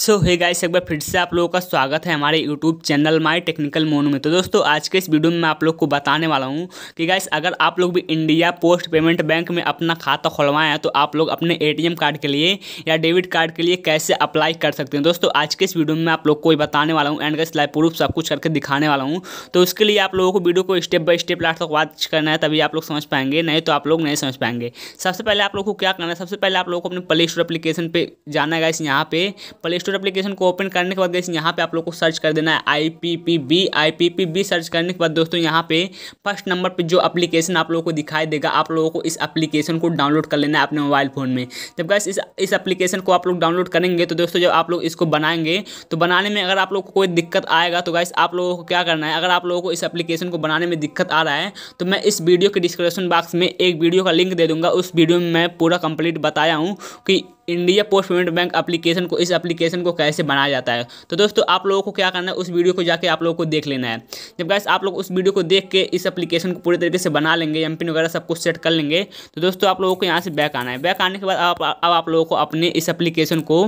सो hey guys एक बार फिर से आप लोगों का स्वागत है हमारे YouTube channel my technical Monu में तो दोस्तों आज के इस वीडियो में मैं आप लोग को बताने वाला हूँ कि गाइस अगर आप लोग भी इंडिया पोस्ट पेमेंट बैंक में अपना खाता खुलवाएं हैं तो आप लोग अपने एटीएम कार्ड के लिए या डेबिट कार्ड के लिए कैसे अप्लाई कर सकते हैं दोस्तों आज के इस वीडियो में आप लोग को बताने वाला हूँ एंड गैस लाइव प्रूफ सब कुछ करके दिखाने वाला हूँ तो उसके लिए आप लोगों को वीडियो को स्टेप बाई स्टेप लास्ट तक वॉच करना है तभी आप लोग समझ पाएंगे नहीं तो आप लोग नहीं समझ पाएंगे सबसे पहले आप लोग को क्या करना है सबसे पहले आप लोग को अपने प्ले स्टोर अपलीकेशन पर जाना है गाइस यहाँ पे प्ले स्टोर एप्लीकेशन को ओपन करने के बाद गैस यहाँ पे आप लोग को सर्च कर देना है I P P B I P P B search करने के बाद दोस्तों यहाँ पे फर्स्ट नंबर पे जो एप्लीकेशन आप लोगों को दिखाई देगा आप लोगों को इस एप्लीकेशन को डाउनलोड कर लेना है अपने मोबाइल फ़ोन में जब गैस इस इस एप्लीकेशन को आप लोग डाउनलोड करेंगे तो दोस्तों जब आप लोग इसको बनाएंगे तो बनाने में अगर आप लोग को कोई दिक्कत आएगा तो गैस आप लोगों को क्या करना है अगर आप लोगों को इस एप्लीकेशन को बनाने में दिक्कत आ रहा है तो मैं इस वीडियो के डिस्क्रिप्शन बॉक्स में एक वीडियो का लिंक दे दूँगा उस वीडियो में मैं पूरा कंप्लीट बताया हूँ कि India Post Payment Bank application को इस एप्लीकेशन को कैसे बनाया जाता है तो दोस्तों आप लोगों को क्या करना है उस वीडियो को जाके आप लोगों को देख लेना है जब गैस आप लोग उस वीडियो को देख के इस एप्लीकेशन को पूरे तरीके से बना लेंगे एम पिन वगैरह सब कुछ सेट कर लेंगे तो दोस्तों आप लोगों को यहाँ से बैक आना है बैक आने के बाद आप अब आप लोगों को अपने इस एप्लीकेशन को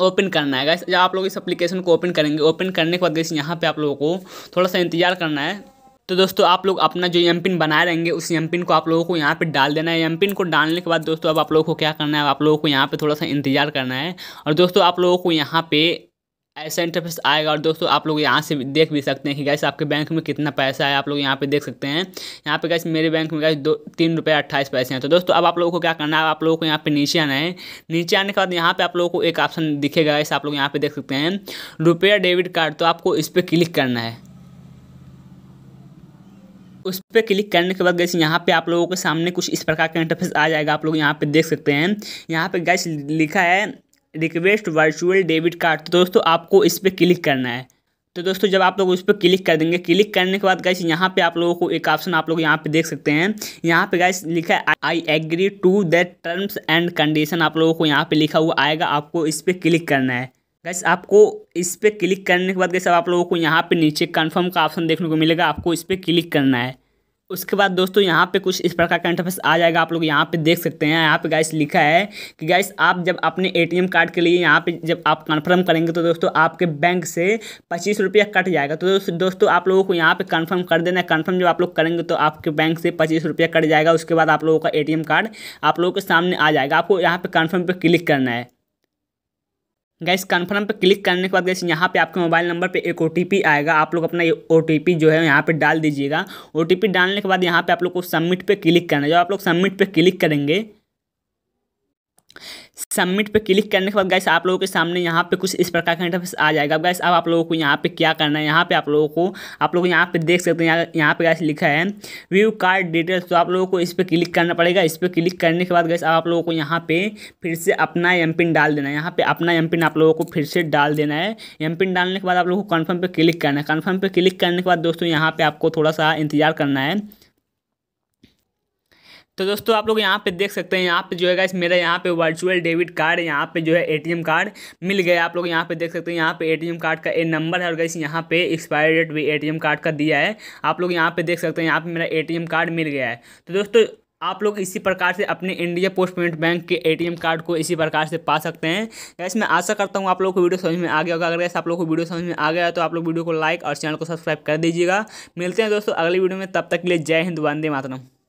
ओपन करना है गैस जब आप लोग इस एप्लीकेशन को ओपन करेंगे ओपन करने के बाद गैस यहाँ पे आप लोगों को थोड़ा सा इंतजार करना है तो दोस्तों आप लोग अपना जो एम पिन बनाए रहेंगे उस एम पिन को आप लोगों को यहाँ पे डाल देना है एम पिन को डालने के बाद दोस्तों अब आप लोगों को क्या करना है आप लोगों को यहाँ पे थोड़ा सा इंतजार करना है और दोस्तों आप लोगों को यहाँ पे ऐसा इंटरफेस आएगा और दोस्तों आप लोग यहाँ से देख भी सकते हैं कि गैस आपके बैंक में कितना पैसा है आप लोग यहाँ पे देख सकते हैं यहाँ पे गैस मेरे बैंक में गैस दो तीन रुपये अट्ठाईस पैसे हैं तो दोस्तों अब आप लोगों को क्या करना है आप लोगों को यहाँ पे नीचे आना है नीचे आने के बाद यहाँ पे आप लोगों को एक ऑप्शन दिखेगा गैस आप लोग यहाँ पे देख सकते हैं रुपया डेबिट कार्ड तो आपको इस पर क्लिक करना है उस पर क्लिक करने के बाद गैस यहाँ पे आप लोगों के सामने कुछ इस प्रकार का इंटरफेस आ जाएगा आप लोग यहाँ पे देख सकते हैं यहाँ पे गैस लिखा है रिक्वेस्ट वर्चुअल डेबिट कार्ड तो दोस्तों आपको इस पर क्लिक करना है तो दोस्तों जब आप लोग उस पर क्लिक कर देंगे क्लिक करने के बाद गैस यहाँ पे आप लोगों को एक ऑप्शन आप लोग यहाँ पे देख सकते हैं यहाँ पे गैस लिखा है I agree to that terms and condition आप लोगों को यहाँ पे लिखा हुआ आएगा आपको इस पर क्लिक करना है गैस आपको इस पर क्लिक करने के बाद गैस आप लोगों को यहाँ पे नीचे कंफर्म का ऑप्शन देखने को मिलेगा आपको इस पर क्लिक करना है उसके बाद दोस्तों यहाँ पे कुछ इस प्रकार का इंटरफेस आ जाएगा आप लोग यहाँ पे देख सकते हैं यहाँ पे गैस लिखा है कि गैस आप जब अपने एटीएम कार्ड के लिए यहाँ पे जब आप कंफर्म करेंगे तो दोस्तों आपके बैंक से पच्चीस रुपया कट जाएगा तो दोस्तों आप लोगों को यहाँ पे कंफर्म कर देना है कन्फर्म जब आप लोग करेंगे तो आपके बैंक से पच्चीस रुपया कट जाएगा उसके बाद आप लोगों का ए कार्ड आप लोगों के सामने आ जाएगा आपको यहाँ पर कन्फर्म पर क्लिक करना है गैस कन्फर्म पे क्लिक करने के बाद गैस यहाँ पे आपके मोबाइल नंबर पे एक ओ आएगा आप लोग अपना ओ टी जो है यहाँ पे डाल दीजिएगा ओ डालने के बाद यहाँ पे आप लोग को सबमिट पे क्लिक करना है जब आप लोग सबमिट पे क्लिक करेंगे सबमिट पे क्लिक करने के बाद गैस आप लोगों के सामने यहाँ पे कुछ इस प्रकार का इंटरफेस आ जाएगा गैस अब आप लोगों को यहाँ पे क्या करना है यहाँ पे आप लोगों को आप लोग यहाँ पे देख सकते हैं यहाँ यहाँ पे गैस लिखा है व्यू कार्ड डिटेल्स तो आप लोगों को इस पर क्लिक करना पड़ेगा इस पर क्लिक करने के बाद गैस अब आप लोगों को यहाँ पे फिर से अपना एम पिन डाल देना है यहाँ पे अपना एम पिन आप लोगों को फिर से डाल देना है एम पिन डालने के बाद आप लोगों को कन्फर्म पर क्लिक करना है कन्फर्म पर क्लिक करने के बाद दोस्तों यहाँ पर आपको थोड़ा सा इंतजार करना है तो दोस्तों आप लोग यहाँ पे देख सकते हैं यहाँ पे जो है इस मेरा यहाँ पे वर्चुअल डेबिट कार्ड यहाँ पे जो है एटीएम कार्ड मिल गया आप लोग यहाँ पे देख सकते हैं यहाँ पे एटीएम कार्ड का ए नंबर है और गैस यहाँ पे एक्सपायरी डेट भी एटीएम कार्ड का दिया है आप लोग यहाँ पे देख सकते हैं यहाँ पे मेरा ए कार्ड मिल गया है तो दोस्तों आप लोग इसी प्रकार से अपने इंडिया पोस्ट पेमेंट बैंक के एटीएम कार्ड को इसी प्रकार से पा सकते हैं गैस मैं आशा करता हूँ आप लोगों को वीडियो समझ में आ गया होगा अगर गैस आप लोगों को वीडियो समझ में आ गया तो आप लोग वीडियो को लाइक और चैनल को सब्सक्राइब कर दीजिएगा मिलते हैं दोस्तों अगली वीडियो में तब तक के लिए जय हिंद वंदे मातरम